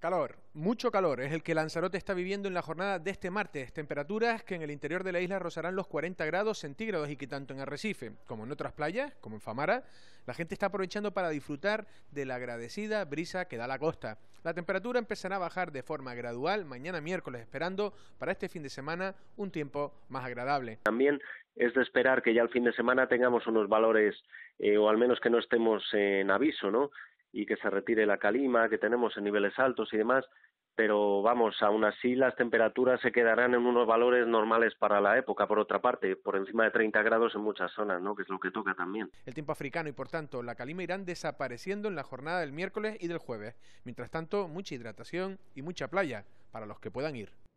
Calor, mucho calor es el que Lanzarote está viviendo en la jornada de este martes. Temperaturas que en el interior de la isla rozarán los 40 grados centígrados y que tanto en Arrecife como en otras playas, como en Famara, la gente está aprovechando para disfrutar de la agradecida brisa que da la costa. La temperatura empezará a bajar de forma gradual mañana miércoles, esperando para este fin de semana un tiempo más agradable. También es de esperar que ya el fin de semana tengamos unos valores eh, o al menos que no estemos en aviso, ¿no? y que se retire la calima que tenemos en niveles altos y demás, pero vamos, aún así las temperaturas se quedarán en unos valores normales para la época, por otra parte, por encima de 30 grados en muchas zonas, ¿no? que es lo que toca también. El tiempo africano y por tanto la calima irán desapareciendo en la jornada del miércoles y del jueves. Mientras tanto, mucha hidratación y mucha playa para los que puedan ir.